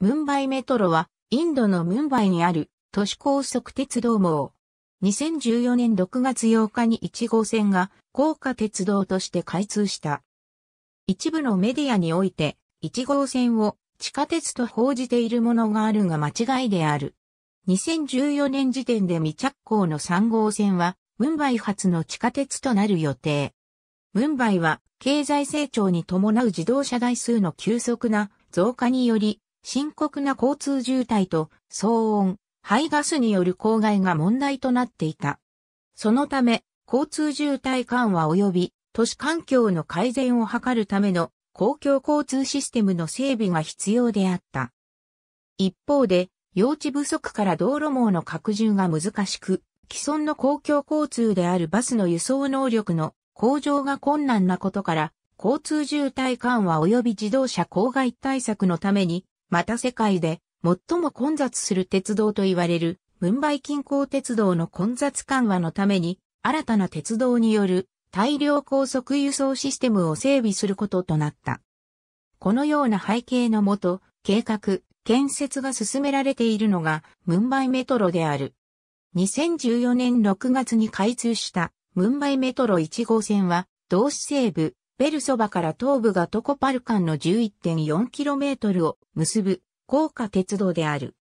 ムンバイメトロは、インドのムンバイにある都市高速鉄道網。2014年6月8日に1号線が高架鉄道として開通した。一部のメディアにおいて、1号線を地下鉄と報じているものがあるが間違いである。2014年時点で未着工の3号線は、ムンバイ発の地下鉄となる予定。ムンバイは、経済成長に伴う自動車台数の急速な増加により、深刻な交通渋滞と騒音、排ガスによる公害が問題となっていた。そのため、交通渋滞緩和及び都市環境の改善を図るための公共交通システムの整備が必要であった。一方で、用地不足から道路網の拡充が難しく、既存の公共交通であるバスの輸送能力の向上が困難なことから、交通渋滞緩和及び自動車公害対策のためにまた世界で最も混雑する鉄道と言われる、ムンバイ近郊鉄道の混雑緩和のために、新たな鉄道による大量高速輸送システムを整備することとなった。このような背景のもと、計画、建設が進められているのが、ムンバイメトロである。2014年6月に開通した、ムンバイメトロ1号線は、同市西部、ベルソバから東部がトコパルカンの 11.4km を結ぶ高架鉄道である。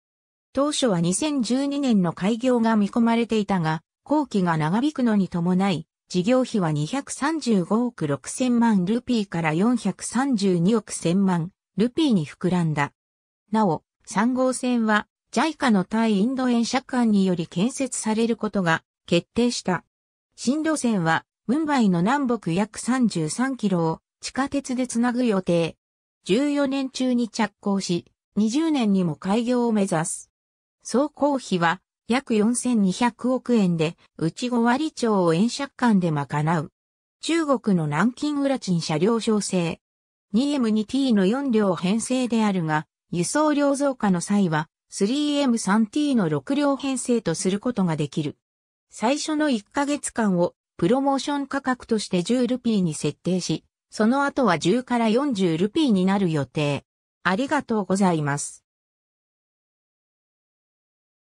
当初は2012年の開業が見込まれていたが、後期が長引くのに伴い、事業費は235億6千万ルピーから432億千万ルピーに膨らんだ。なお、3号線は JICA の対インド円借管により建設されることが決定した。新路線はムンバイの南北約33キロを地下鉄でつなぐ予定。14年中に着工し、20年にも開業を目指す。総工費は約4200億円で、うち5割超を円借管で賄う。中国の南京裏賃車両小整。2M2T の4両編成であるが、輸送量増加の際は 3M3T の6両編成とすることができる。最初の1ヶ月間をプロモーション価格として10ルピーに設定し、その後は10から40ルピーになる予定。ありがとうございます。